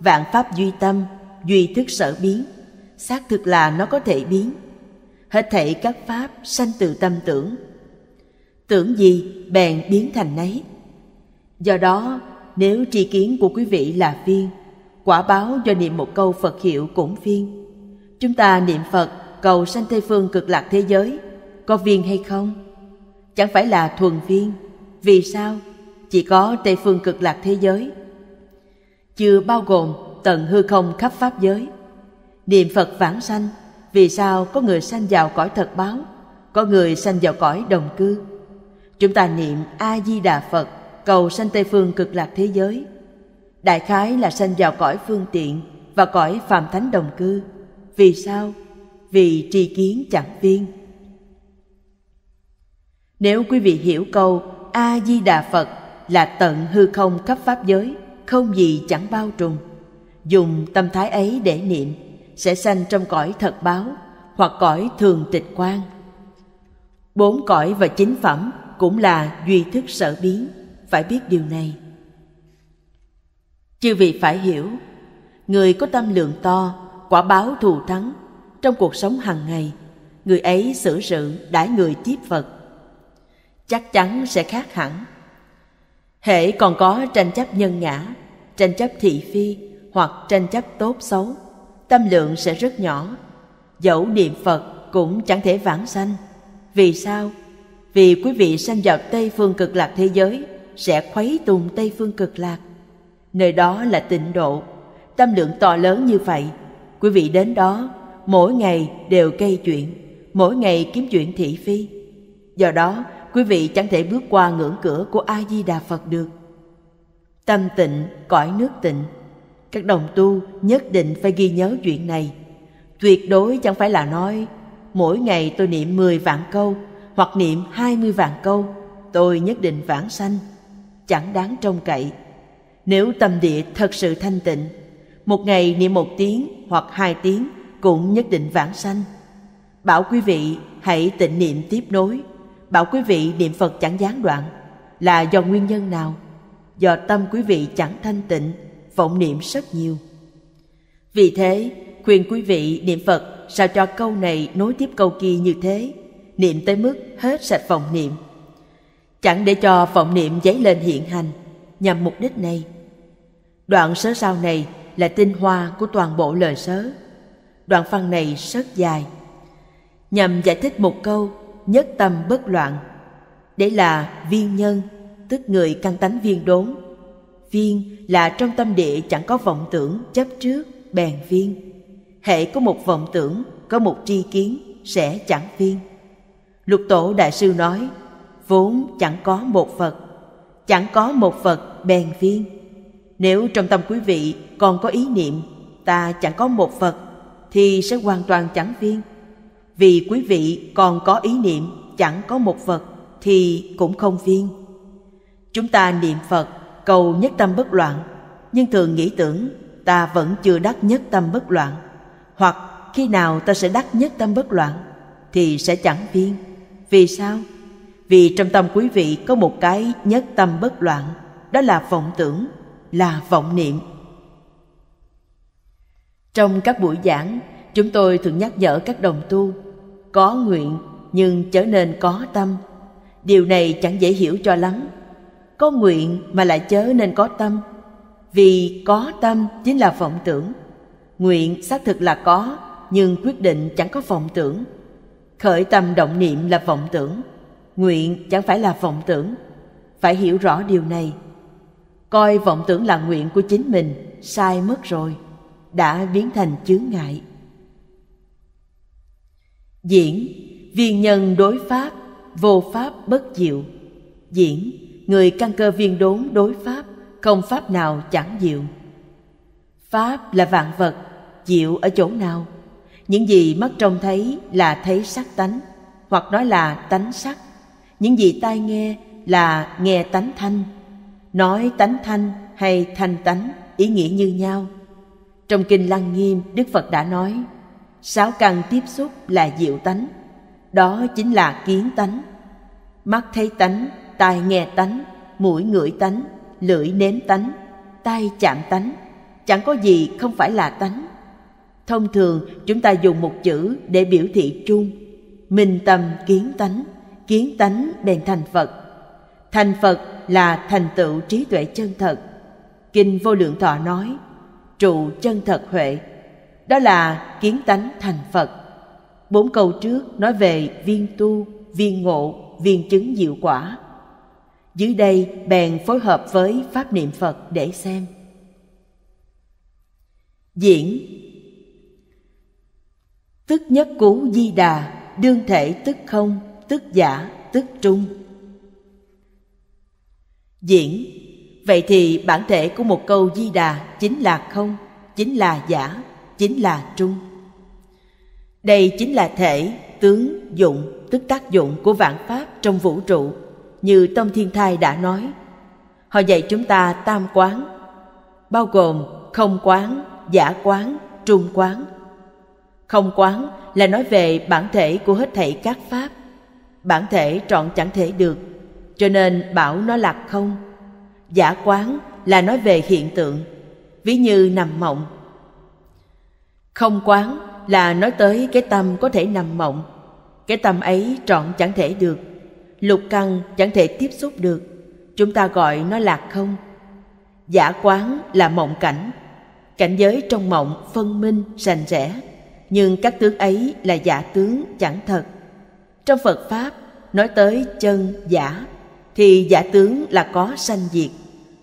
Vạn pháp duy tâm, duy thức sở biến. Xác thực là nó có thể biến. Hết thảy các pháp sanh từ tâm tưởng. Tưởng gì bèn biến thành nấy. Do đó, nếu tri kiến của quý vị là viên, quả báo do niệm một câu Phật hiệu cũng viên. Chúng ta niệm Phật cầu sanh Tây Phương cực lạc thế giới, có viên hay không? chẳng phải là thuần viên vì sao chỉ có tây phương cực lạc thế giới chưa bao gồm tận hư không khắp pháp giới niệm phật vãng sanh vì sao có người sanh vào cõi thật báo có người sanh vào cõi đồng cư chúng ta niệm a di đà phật cầu sanh tây phương cực lạc thế giới đại khái là sanh vào cõi phương tiện và cõi phàm thánh đồng cư vì sao vì tri kiến chẳng viên nếu quý vị hiểu câu A-di-đà Phật là tận hư không khắp pháp giới, không gì chẳng bao trùm. Dùng tâm thái ấy để niệm, sẽ sanh trong cõi thật báo hoặc cõi thường tịch quan. Bốn cõi và chính phẩm cũng là duy thức sở biến, phải biết điều này. Chư vị phải hiểu, người có tâm lượng to, quả báo thù thắng trong cuộc sống hàng ngày, người ấy xử sự đãi người tiếp phật chắc chắn sẽ khác hẳn hễ còn có tranh chấp nhân ngã tranh chấp thị phi hoặc tranh chấp tốt xấu tâm lượng sẽ rất nhỏ dẫu niệm phật cũng chẳng thể vãng sanh vì sao vì quý vị sanh vào tây phương cực lạc thế giới sẽ khuấy tùng tây phương cực lạc nơi đó là tịnh độ tâm lượng to lớn như vậy quý vị đến đó mỗi ngày đều gây chuyện mỗi ngày kiếm chuyện thị phi do đó quý vị chẳng thể bước qua ngưỡng cửa của a di đà phật được tâm tịnh cõi nước tịnh các đồng tu nhất định phải ghi nhớ chuyện này tuyệt đối chẳng phải là nói mỗi ngày tôi niệm 10 vạn câu hoặc niệm 20 vạn câu tôi nhất định vãng sanh chẳng đáng trông cậy nếu tâm địa thật sự thanh tịnh một ngày niệm một tiếng hoặc hai tiếng cũng nhất định vãng sanh bảo quý vị hãy tịnh niệm tiếp nối bảo quý vị niệm Phật chẳng gián đoạn là do nguyên nhân nào? Do tâm quý vị chẳng thanh tịnh, vọng niệm rất nhiều. Vì thế, khuyên quý vị niệm Phật sao cho câu này nối tiếp câu kia như thế, niệm tới mức hết sạch vọng niệm. Chẳng để cho vọng niệm dấy lên hiện hành, nhằm mục đích này. Đoạn sớ sau này là tinh hoa của toàn bộ lời sớ. Đoạn văn này rất dài. Nhằm giải thích một câu nhất tâm bất loạn để là viên nhân tức người căn tánh viên đốn viên là trong tâm địa chẳng có vọng tưởng chấp trước bèn viên hệ có một vọng tưởng có một tri kiến sẽ chẳng viên lục tổ đại sư nói vốn chẳng có một phật chẳng có một phật bèn viên nếu trong tâm quý vị còn có ý niệm ta chẳng có một phật thì sẽ hoàn toàn chẳng viên vì quý vị còn có ý niệm chẳng có một vật thì cũng không viên chúng ta niệm phật cầu nhất tâm bất loạn nhưng thường nghĩ tưởng ta vẫn chưa đắc nhất tâm bất loạn hoặc khi nào ta sẽ đắc nhất tâm bất loạn thì sẽ chẳng viên vì sao vì trong tâm quý vị có một cái nhất tâm bất loạn đó là vọng tưởng là vọng niệm trong các buổi giảng chúng tôi thường nhắc nhở các đồng tu có nguyện nhưng trở nên có tâm điều này chẳng dễ hiểu cho lắm có nguyện mà lại chớ nên có tâm vì có tâm chính là vọng tưởng nguyện xác thực là có nhưng quyết định chẳng có vọng tưởng khởi tâm động niệm là vọng tưởng nguyện chẳng phải là vọng tưởng phải hiểu rõ điều này coi vọng tưởng là nguyện của chính mình sai mất rồi đã biến thành chướng ngại Diễn, viên nhân đối pháp, vô pháp bất diệu. Diễn, người căn cơ viên đốn đối pháp, không pháp nào chẳng diệu. Pháp là vạn vật, diệu ở chỗ nào? Những gì mắt trông thấy là thấy sắc tánh, hoặc nói là tánh sắc. Những gì tai nghe là nghe tánh thanh. Nói tánh thanh hay thanh tánh ý nghĩa như nhau. Trong Kinh Lăng Nghiêm, Đức Phật đã nói – sáu căn tiếp xúc là diệu tánh đó chính là kiến tánh mắt thấy tánh tai nghe tánh mũi ngửi tánh lưỡi nếm tánh tay chạm tánh chẳng có gì không phải là tánh thông thường chúng ta dùng một chữ để biểu thị chung, minh tâm kiến tánh kiến tánh bèn thành phật thành phật là thành tựu trí tuệ chân thật kinh vô lượng thọ nói trụ chân thật huệ đó là kiến tánh thành phật bốn câu trước nói về viên tu viên ngộ viên chứng diệu quả dưới đây bèn phối hợp với pháp niệm phật để xem diễn tức nhất cú di đà đương thể tức không tức giả tức trung diễn vậy thì bản thể của một câu di đà chính là không chính là giả chính là trung đây chính là thể tướng dụng tức tác dụng của vạn pháp trong vũ trụ như tông thiên thai đã nói họ dạy chúng ta tam quán bao gồm không quán giả quán trung quán không quán là nói về bản thể của hết thảy các pháp bản thể trọn chẳng thể được cho nên bảo nó là không giả quán là nói về hiện tượng ví như nằm mộng không quán là nói tới cái tâm có thể nằm mộng cái tâm ấy trọn chẳng thể được lục căn chẳng thể tiếp xúc được chúng ta gọi nó là không giả quán là mộng cảnh cảnh giới trong mộng phân minh rành rẽ nhưng các tướng ấy là giả tướng chẳng thật trong phật pháp nói tới chân giả thì giả tướng là có sanh diệt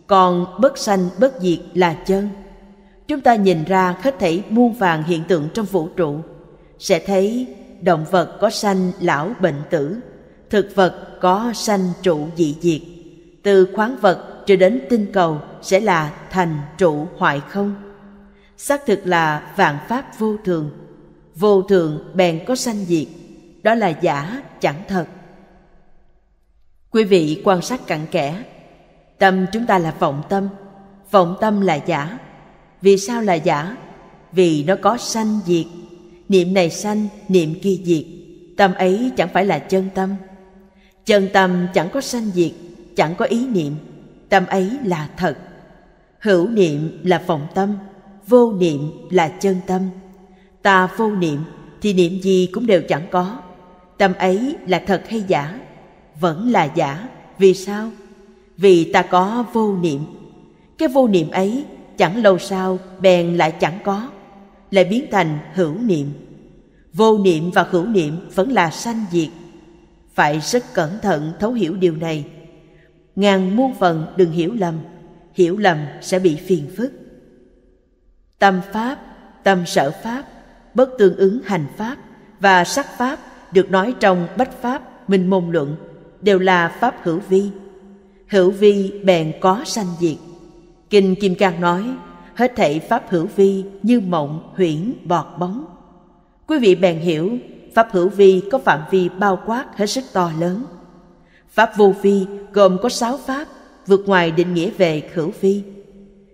còn bất sanh bất diệt là chân chúng ta nhìn ra hết thảy muôn vàng hiện tượng trong vũ trụ sẽ thấy động vật có sanh lão bệnh tử thực vật có sanh trụ dị diệt từ khoáng vật cho đến tinh cầu sẽ là thành trụ hoại không xác thực là vạn pháp vô thường vô thường bèn có sanh diệt đó là giả chẳng thật quý vị quan sát cặn kẽ tâm chúng ta là vọng tâm vọng tâm là giả vì sao là giả vì nó có sanh diệt niệm này sanh niệm kia diệt tâm ấy chẳng phải là chân tâm chân tâm chẳng có sanh diệt chẳng có ý niệm tâm ấy là thật hữu niệm là vọng tâm vô niệm là chân tâm ta vô niệm thì niệm gì cũng đều chẳng có tâm ấy là thật hay giả vẫn là giả vì sao vì ta có vô niệm cái vô niệm ấy chẳng lâu sau bèn lại chẳng có lại biến thành hữu niệm vô niệm và hữu niệm vẫn là sanh diệt phải rất cẩn thận thấu hiểu điều này ngàn muôn phần đừng hiểu lầm hiểu lầm sẽ bị phiền phức tâm pháp tâm sở pháp bất tương ứng hành pháp và sắc pháp được nói trong bách pháp minh môn luận đều là pháp hữu vi hữu vi bèn có sanh diệt Kinh Kim Cang nói, hết thảy pháp hữu vi như mộng huyễn bọt bóng. Quý vị bèn hiểu, pháp hữu vi có phạm vi bao quát hết sức to lớn. Pháp vô vi gồm có sáu pháp vượt ngoài định nghĩa về khử vi.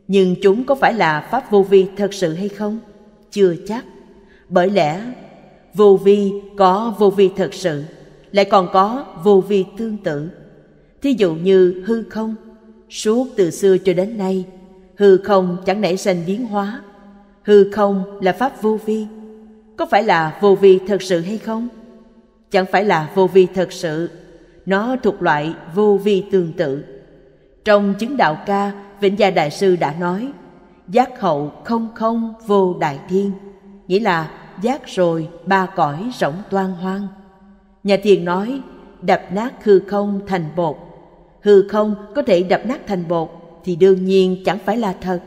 Nhưng chúng có phải là pháp vô vi thật sự hay không? Chưa chắc. Bởi lẽ vô vi có vô vi thật sự, lại còn có vô vi tương tự. Thí dụ như hư không suốt từ xưa cho đến nay hư không chẳng nảy sinh biến hóa hư không là pháp vô vi có phải là vô vi thật sự hay không chẳng phải là vô vi thật sự nó thuộc loại vô vi tương tự trong chứng đạo ca vĩnh gia đại sư đã nói giác hậu không không vô đại thiên nghĩa là giác rồi ba cõi rỗng toan hoang nhà thiền nói đập nát hư không thành bột hư không có thể đập nát thành bột thì đương nhiên chẳng phải là thật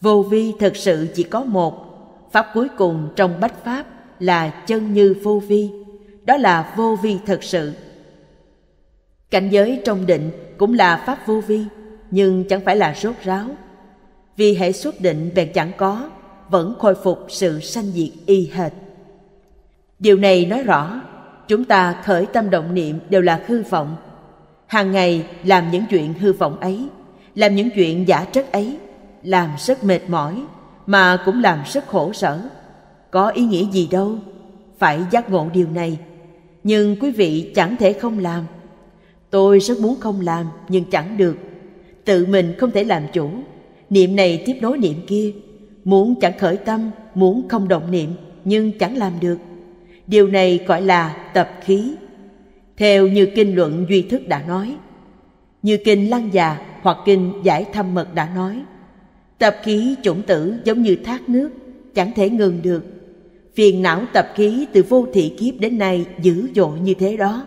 vô vi thật sự chỉ có một pháp cuối cùng trong bách pháp là chân như vô vi đó là vô vi thật sự cảnh giới trong định cũng là pháp vô vi nhưng chẳng phải là rốt ráo vì hệ xuất định bèn chẳng có vẫn khôi phục sự sanh diệt y hệt điều này nói rõ chúng ta khởi tâm động niệm đều là hư vọng hàng ngày làm những chuyện hư vọng ấy làm những chuyện giả trách ấy làm rất mệt mỏi mà cũng làm rất khổ sở có ý nghĩa gì đâu phải giác ngộ điều này nhưng quý vị chẳng thể không làm tôi rất muốn không làm nhưng chẳng được tự mình không thể làm chủ niệm này tiếp nối niệm kia muốn chẳng khởi tâm muốn không động niệm nhưng chẳng làm được điều này gọi là tập khí theo như kinh luận duy thức đã nói, như kinh lăng già hoặc kinh giải thâm mật đã nói, tập khí chủng tử giống như thác nước, chẳng thể ngừng được. Phiền não tập khí từ vô thị kiếp đến nay dữ dội như thế đó.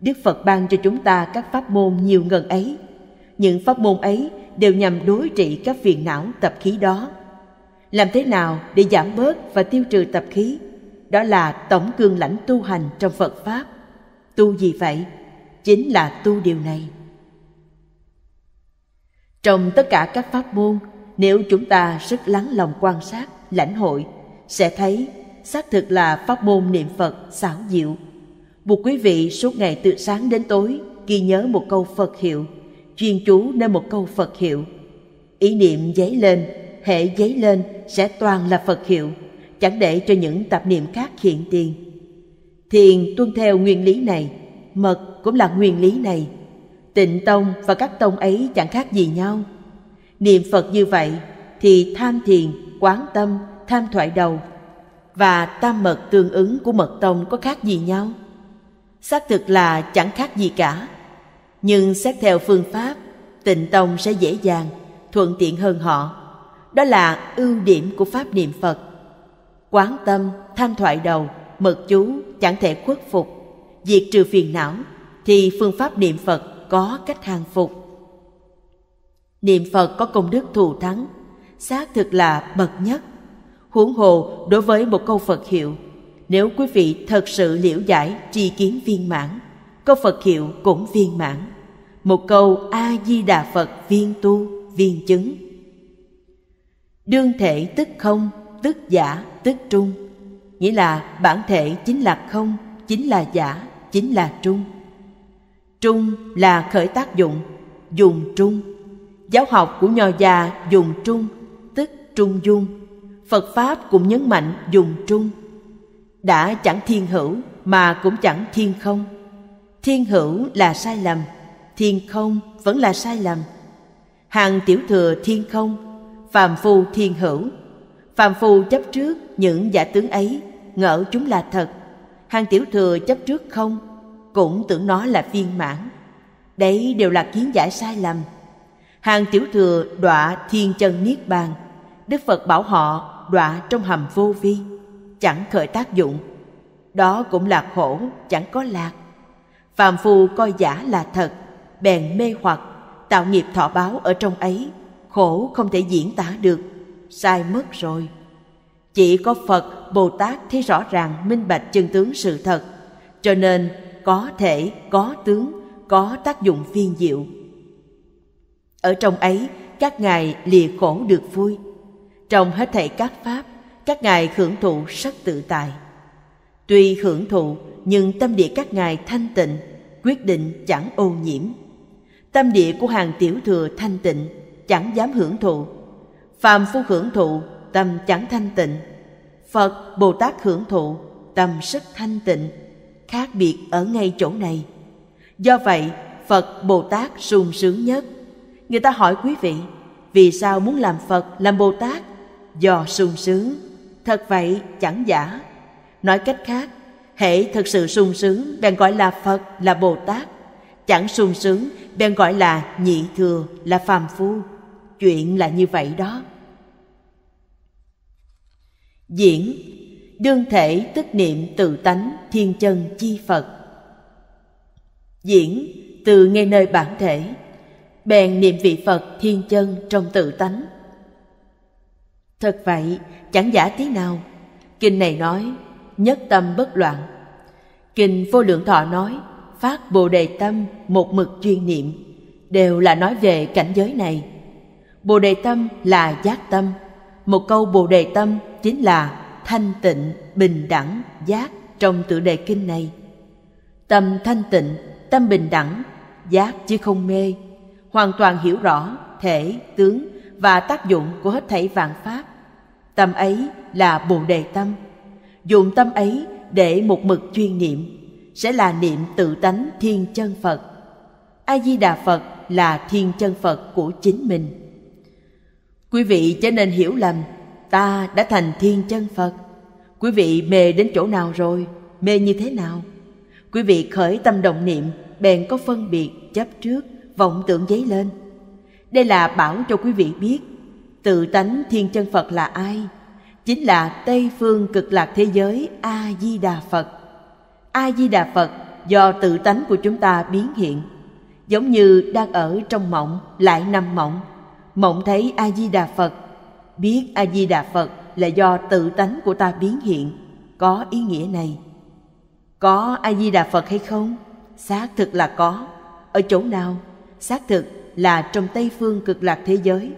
Đức Phật ban cho chúng ta các pháp môn nhiều ngần ấy. Những pháp môn ấy đều nhằm đối trị các phiền não tập khí đó. Làm thế nào để giảm bớt và tiêu trừ tập khí? Đó là tổng cương lãnh tu hành trong Phật Pháp tu gì vậy chính là tu điều này trong tất cả các pháp môn nếu chúng ta rất lắng lòng quan sát lãnh hội sẽ thấy xác thực là pháp môn niệm phật xảo diệu buộc quý vị suốt ngày từ sáng đến tối ghi nhớ một câu phật hiệu chuyên chú nơi một câu phật hiệu ý niệm giấy lên hệ giấy lên sẽ toàn là phật hiệu chẳng để cho những tạp niệm khác hiện tiền thiền tuân theo nguyên lý này mật cũng là nguyên lý này tịnh tông và các tông ấy chẳng khác gì nhau niệm phật như vậy thì tham thiền quán tâm tham thoại đầu và tam mật tương ứng của mật tông có khác gì nhau xác thực là chẳng khác gì cả nhưng xét theo phương pháp tịnh tông sẽ dễ dàng thuận tiện hơn họ đó là ưu điểm của pháp niệm phật quán tâm tham thoại đầu mật chú chẳng thể khuất phục diệt trừ phiền não thì phương pháp niệm phật có cách hàng phục niệm phật có công đức thù thắng xác thực là bậc nhất huống hồ đối với một câu phật hiệu nếu quý vị thật sự liễu giải tri kiến viên mãn câu phật hiệu cũng viên mãn một câu a di đà phật viên tu viên chứng đương thể tức không tức giả tức trung nghĩa là bản thể chính là không chính là giả chính là trung trung là khởi tác dụng dùng trung giáo học của nho gia dùng trung tức trung dung phật pháp cũng nhấn mạnh dùng trung đã chẳng thiên hữu mà cũng chẳng thiên không thiên hữu là sai lầm thiên không vẫn là sai lầm hàng tiểu thừa thiên không phàm phu thiên hữu phàm phu chấp trước những giả tướng ấy ngỡ chúng là thật hàng tiểu thừa chấp trước không cũng tưởng nó là viên mãn đấy đều là kiến giải sai lầm hàng tiểu thừa đọa thiên chân niết bàn đức phật bảo họ đọa trong hầm vô vi chẳng khởi tác dụng đó cũng là khổ chẳng có lạc phàm phu coi giả là thật bèn mê hoặc tạo nghiệp thọ báo ở trong ấy khổ không thể diễn tả được sai mất rồi chỉ có phật bồ tát thấy rõ ràng minh bạch chân tướng sự thật cho nên có thể có tướng có tác dụng viên diệu ở trong ấy các ngài lìa khổ được vui trong hết thảy các pháp các ngài hưởng thụ sắc tự tại tuy hưởng thụ nhưng tâm địa các ngài thanh tịnh quyết định chẳng ô nhiễm tâm địa của hàng tiểu thừa thanh tịnh chẳng dám hưởng thụ phàm phu hưởng thụ tâm chẳng thanh tịnh phật bồ tát hưởng thụ tâm sức thanh tịnh khác biệt ở ngay chỗ này do vậy phật bồ tát sung sướng nhất người ta hỏi quý vị vì sao muốn làm phật làm bồ tát do sung sướng thật vậy chẳng giả nói cách khác hễ thật sự sung sướng bèn gọi là phật là bồ tát chẳng sung sướng bèn gọi là nhị thừa là phàm phu chuyện là như vậy đó diễn đương thể tức niệm tự tánh thiên chân chi phật diễn từ ngay nơi bản thể bèn niệm vị phật thiên chân trong tự tánh thật vậy chẳng giả tí nào kinh này nói nhất tâm bất loạn kinh vô lượng thọ nói phát bồ đề tâm một mực chuyên niệm đều là nói về cảnh giới này bồ đề tâm là giác tâm một câu bồ đề tâm chính là thanh tịnh bình đẳng giác trong tựa đề kinh này tâm thanh tịnh tâm bình đẳng giác chứ không mê hoàn toàn hiểu rõ thể tướng và tác dụng của hết thảy vạn pháp tâm ấy là bồ đề tâm dùng tâm ấy để một mực chuyên niệm sẽ là niệm tự tánh thiên chân phật a di đà phật là thiên chân phật của chính mình quý vị cho nên hiểu lầm ta đã thành thiên chân Phật. Quý vị mê đến chỗ nào rồi? Mê như thế nào? Quý vị khởi tâm động niệm, bèn có phân biệt, chấp trước, vọng tưởng giấy lên. Đây là bảo cho quý vị biết tự tánh thiên chân Phật là ai? Chính là Tây phương cực lạc thế giới A Di Đà Phật. A Di Đà Phật do tự tánh của chúng ta biến hiện, giống như đang ở trong mộng lại nằm mộng, mộng thấy A Di Đà Phật biết a di đà phật là do tự tánh của ta biến hiện có ý nghĩa này có a di đà phật hay không xác thực là có ở chỗ nào xác thực là trong tây phương cực lạc thế giới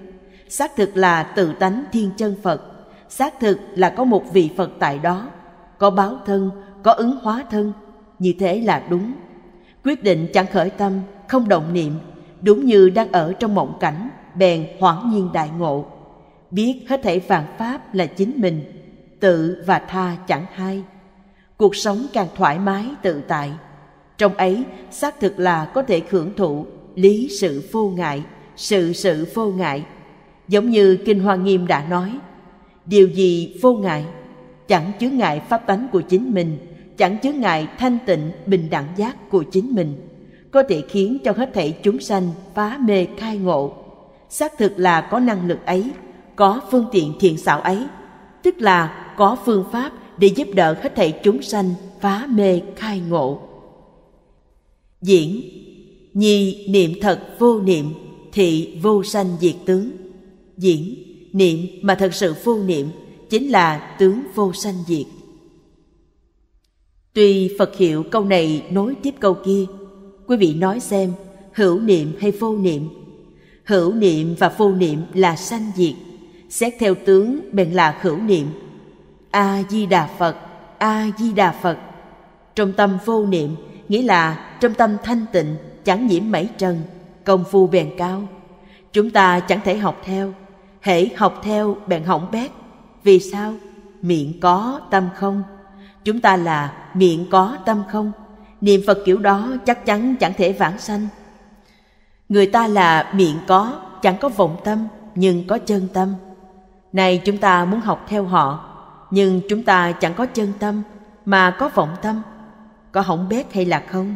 xác thực là tự tánh thiên chân phật xác thực là có một vị phật tại đó có báo thân có ứng hóa thân như thế là đúng quyết định chẳng khởi tâm không động niệm đúng như đang ở trong mộng cảnh bèn hoảng nhiên đại ngộ biết hết thảy vạn pháp là chính mình tự và tha chẳng hai cuộc sống càng thoải mái tự tại trong ấy xác thực là có thể hưởng thụ lý sự vô ngại sự sự vô ngại giống như kinh hoa nghiêm đã nói điều gì vô ngại chẳng chướng ngại pháp tánh của chính mình chẳng chướng ngại thanh tịnh bình đẳng giác của chính mình có thể khiến cho hết thảy chúng sanh phá mê khai ngộ xác thực là có năng lực ấy có phương tiện thiện xảo ấy tức là có phương pháp để giúp đỡ hết thảy chúng sanh phá mê khai ngộ diễn nhi niệm thật vô niệm thị vô sanh diệt tướng diễn niệm mà thật sự vô niệm chính là tướng vô sanh diệt tuy phật hiệu câu này nối tiếp câu kia quý vị nói xem hữu niệm hay vô niệm hữu niệm và vô niệm là sanh diệt xét theo tướng bèn là khẩu niệm a di đà phật a di đà phật trong tâm vô niệm nghĩa là trong tâm thanh tịnh chẳng nhiễm mảy trần công phu bèn cao chúng ta chẳng thể học theo hễ học theo bèn hỏng bét vì sao miệng có tâm không chúng ta là miệng có tâm không niệm phật kiểu đó chắc chắn chẳng thể vãng sanh người ta là miệng có chẳng có vọng tâm nhưng có chân tâm này chúng ta muốn học theo họ, nhưng chúng ta chẳng có chân tâm mà có vọng tâm. Có hỏng bét hay là không?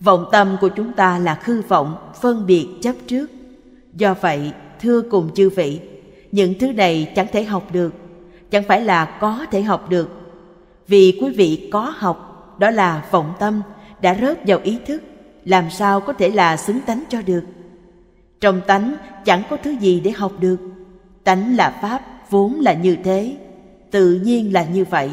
Vọng tâm của chúng ta là khư vọng, phân biệt chấp trước. Do vậy, thưa cùng chư vị, những thứ này chẳng thể học được, chẳng phải là có thể học được. Vì quý vị có học, đó là vọng tâm, đã rớt vào ý thức, làm sao có thể là xứng tánh cho được. Trong tánh chẳng có thứ gì để học được tánh là pháp vốn là như thế tự nhiên là như vậy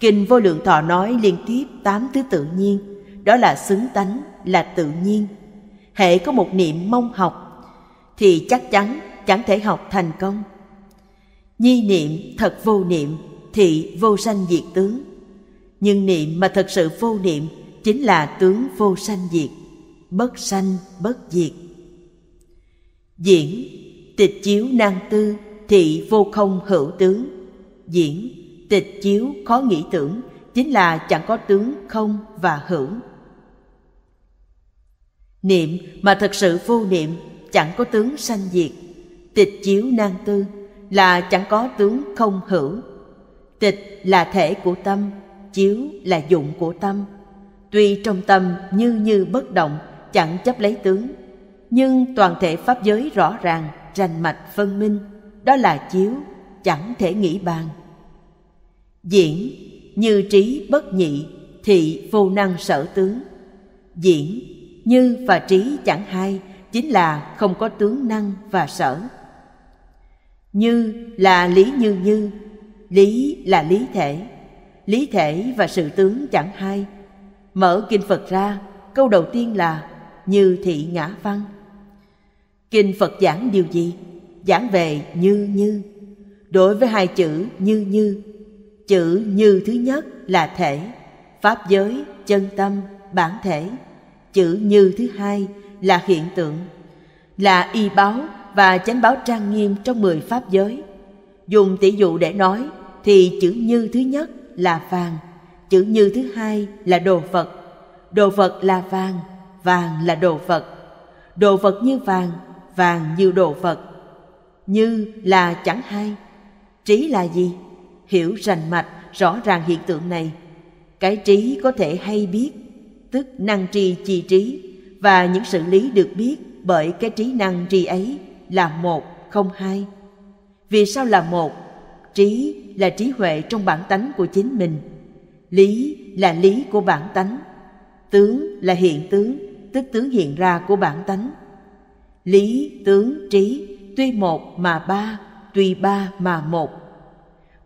kinh vô lượng thọ nói liên tiếp tám thứ tự nhiên đó là xứng tánh là tự nhiên hệ có một niệm mong học thì chắc chắn chẳng thể học thành công nhi niệm thật vô niệm thị vô sanh diệt tướng nhưng niệm mà thật sự vô niệm chính là tướng vô sanh diệt bất sanh bất diệt diễn tịch chiếu nan tư thị vô không hữu tướng diễn tịch chiếu khó nghĩ tưởng chính là chẳng có tướng không và hữu niệm mà thật sự vô niệm chẳng có tướng sanh diệt tịch chiếu nan tư là chẳng có tướng không hữu tịch là thể của tâm chiếu là dụng của tâm tuy trong tâm như như bất động chẳng chấp lấy tướng nhưng toàn thể pháp giới rõ ràng rành mạch phân minh đó là chiếu chẳng thể nghĩ bàn diễn như trí bất nhị thị vô năng sở tướng diễn như và trí chẳng hai chính là không có tướng năng và sở như là lý như như lý là lý thể lý thể và sự tướng chẳng hai mở kinh phật ra câu đầu tiên là như thị ngã văn kinh phật giảng điều gì giảng về như như đối với hai chữ như như chữ như thứ nhất là thể pháp giới chân tâm bản thể chữ như thứ hai là hiện tượng là y báo và chánh báo trang nghiêm trong mười pháp giới dùng tỷ dụ để nói thì chữ như thứ nhất là vàng chữ như thứ hai là đồ vật đồ vật là vàng vàng là đồ vật đồ vật như vàng và nhiều đồ vật như là chẳng hay trí là gì hiểu rành mạch rõ ràng hiện tượng này cái trí có thể hay biết tức năng tri chi trí và những sự lý được biết bởi cái trí năng tri ấy là một không hai vì sao là một trí là trí huệ trong bản tánh của chính mình lý là lý của bản tánh tướng là hiện tướng tức tướng hiện ra của bản tánh lý tướng trí tuy một mà ba tuy ba mà một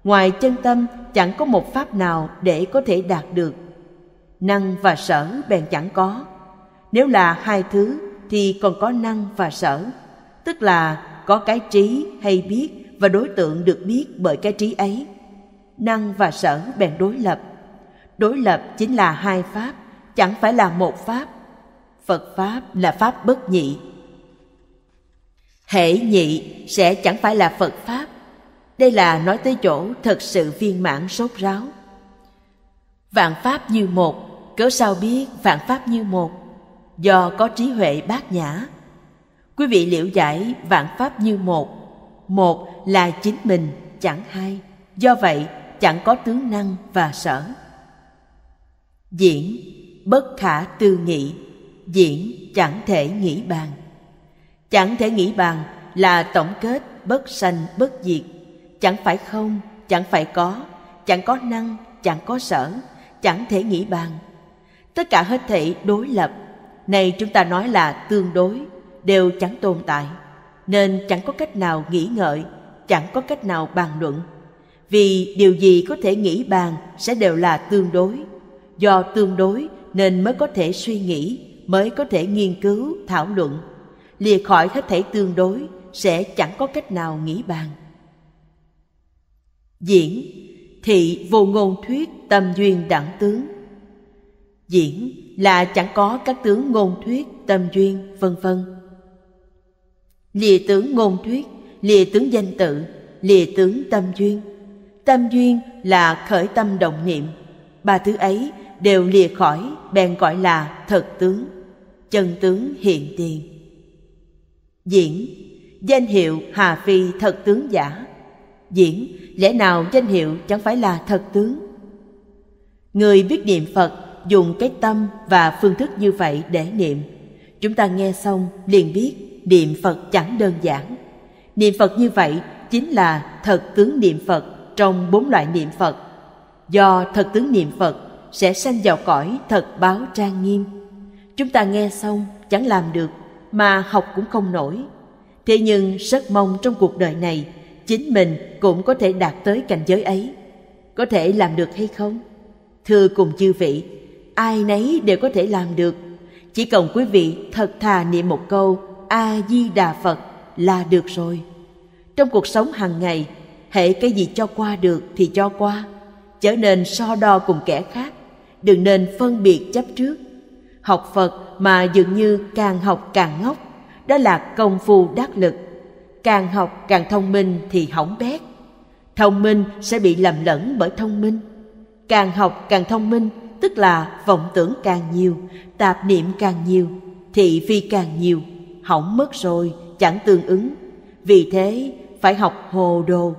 ngoài chân tâm chẳng có một pháp nào để có thể đạt được năng và sở bèn chẳng có nếu là hai thứ thì còn có năng và sở tức là có cái trí hay biết và đối tượng được biết bởi cái trí ấy năng và sở bèn đối lập đối lập chính là hai pháp chẳng phải là một pháp phật pháp là pháp bất nhị hệ nhị sẽ chẳng phải là phật pháp đây là nói tới chỗ thật sự viên mãn sốt ráo vạn pháp như một cớ sao biết vạn pháp như một do có trí huệ bát nhã quý vị liễu giải vạn pháp như một một là chính mình chẳng hai do vậy chẳng có tướng năng và sở diễn bất khả tư nghị diễn chẳng thể nghĩ bàn chẳng thể nghĩ bàn là tổng kết bất sanh bất diệt chẳng phải không chẳng phải có chẳng có năng chẳng có sở chẳng thể nghĩ bàn tất cả hết thể đối lập này chúng ta nói là tương đối đều chẳng tồn tại nên chẳng có cách nào nghĩ ngợi chẳng có cách nào bàn luận vì điều gì có thể nghĩ bàn sẽ đều là tương đối do tương đối nên mới có thể suy nghĩ mới có thể nghiên cứu thảo luận lìa khỏi hết thể tương đối sẽ chẳng có cách nào nghĩ bàn diễn thị vô ngôn thuyết tâm duyên đẳng tướng diễn là chẳng có các tướng ngôn thuyết tâm duyên vân vân lìa tướng ngôn thuyết lìa tướng danh tự lìa tướng tâm duyên tâm duyên là khởi tâm động niệm ba thứ ấy đều lìa khỏi bèn gọi là thật tướng chân tướng hiện tiền Diễn Danh hiệu Hà Phi thật tướng giả Diễn Lẽ nào danh hiệu chẳng phải là thật tướng Người biết niệm Phật dùng cái tâm và phương thức như vậy để niệm Chúng ta nghe xong liền biết niệm Phật chẳng đơn giản Niệm Phật như vậy chính là thật tướng niệm Phật trong bốn loại niệm Phật Do thật tướng niệm Phật sẽ sanh vào cõi thật báo trang nghiêm Chúng ta nghe xong chẳng làm được mà học cũng không nổi thế nhưng rất mong trong cuộc đời này chính mình cũng có thể đạt tới cảnh giới ấy có thể làm được hay không thưa cùng chư vị ai nấy đều có thể làm được chỉ cần quý vị thật thà niệm một câu a di đà phật là được rồi trong cuộc sống hàng ngày hệ cái gì cho qua được thì cho qua trở nên so đo cùng kẻ khác đừng nên phân biệt chấp trước học phật mà dường như càng học càng ngốc đó là công phu đắc lực càng học càng thông minh thì hỏng bét thông minh sẽ bị lầm lẫn bởi thông minh càng học càng thông minh tức là vọng tưởng càng nhiều tạp niệm càng nhiều thị phi càng nhiều hỏng mất rồi chẳng tương ứng vì thế phải học hồ đồ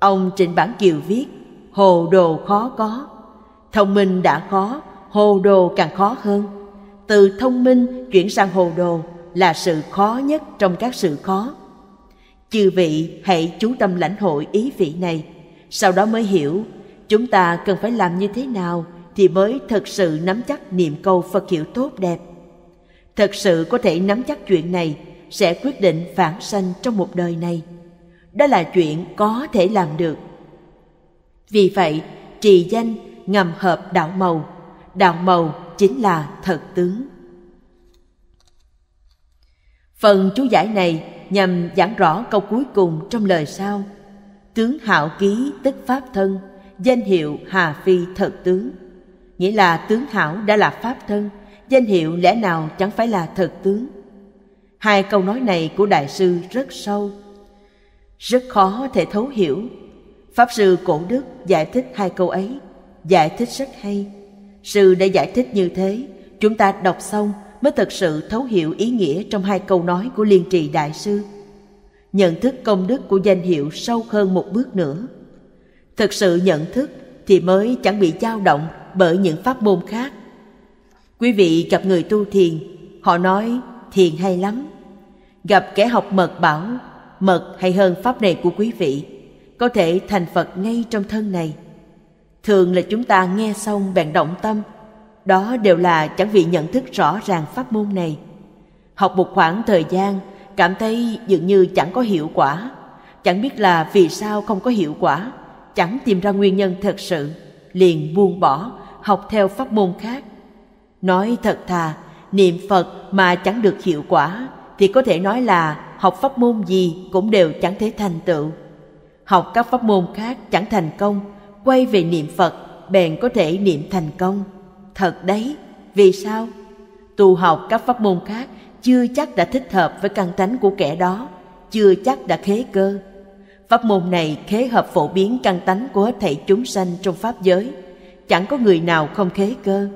ông trịnh bản kiều viết hồ đồ khó có thông minh đã khó hồ đồ càng khó hơn từ thông minh chuyển sang hồ đồ là sự khó nhất trong các sự khó chư vị hãy chú tâm lãnh hội ý vị này sau đó mới hiểu chúng ta cần phải làm như thế nào thì mới thật sự nắm chắc niệm câu phật hiệu tốt đẹp thật sự có thể nắm chắc chuyện này sẽ quyết định phản sanh trong một đời này đó là chuyện có thể làm được vì vậy trì danh ngầm hợp đạo màu đạo màu chính là thật tướng phần chú giải này nhằm giảng rõ câu cuối cùng trong lời sau tướng hạo ký tức pháp thân danh hiệu hà phi thật tướng nghĩa là tướng hảo đã là pháp thân danh hiệu lẽ nào chẳng phải là thật tướng hai câu nói này của đại sư rất sâu rất khó thể thấu hiểu pháp sư cổ đức giải thích hai câu ấy giải thích rất hay Sư đã giải thích như thế, chúng ta đọc xong mới thật sự thấu hiểu ý nghĩa trong hai câu nói của Liên Trì Đại Sư. Nhận thức công đức của danh hiệu sâu hơn một bước nữa. Thật sự nhận thức thì mới chẳng bị dao động bởi những pháp môn khác. Quý vị gặp người tu thiền, họ nói thiền hay lắm. Gặp kẻ học mật bảo, mật hay hơn pháp này của quý vị, có thể thành Phật ngay trong thân này thường là chúng ta nghe xong bèn động tâm đó đều là chẳng vì nhận thức rõ ràng pháp môn này học một khoảng thời gian cảm thấy dường như chẳng có hiệu quả chẳng biết là vì sao không có hiệu quả chẳng tìm ra nguyên nhân thật sự liền buông bỏ học theo pháp môn khác nói thật thà niệm phật mà chẳng được hiệu quả thì có thể nói là học pháp môn gì cũng đều chẳng thể thành tựu học các pháp môn khác chẳng thành công quay về niệm phật bèn có thể niệm thành công thật đấy vì sao tu học các pháp môn khác chưa chắc đã thích hợp với căn tánh của kẻ đó chưa chắc đã khế cơ pháp môn này khế hợp phổ biến căn tánh của hết thảy chúng sanh trong pháp giới chẳng có người nào không khế cơ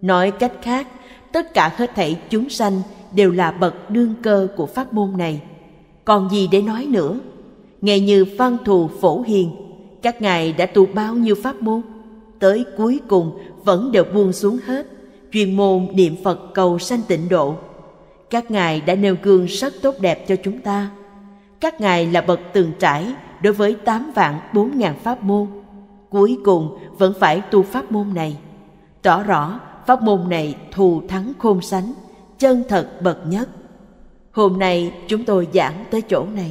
nói cách khác tất cả hết thảy chúng sanh đều là bậc đương cơ của pháp môn này còn gì để nói nữa nghe như văn thù phổ hiền các ngài đã tu bao nhiêu pháp môn tới cuối cùng vẫn đều buông xuống hết chuyên môn niệm phật cầu sanh tịnh độ các ngài đã nêu gương rất tốt đẹp cho chúng ta các ngài là bậc từng trải đối với tám vạn bốn ngàn pháp môn cuối cùng vẫn phải tu pháp môn này tỏ rõ pháp môn này thù thắng khôn sánh chân thật bậc nhất hôm nay chúng tôi giảng tới chỗ này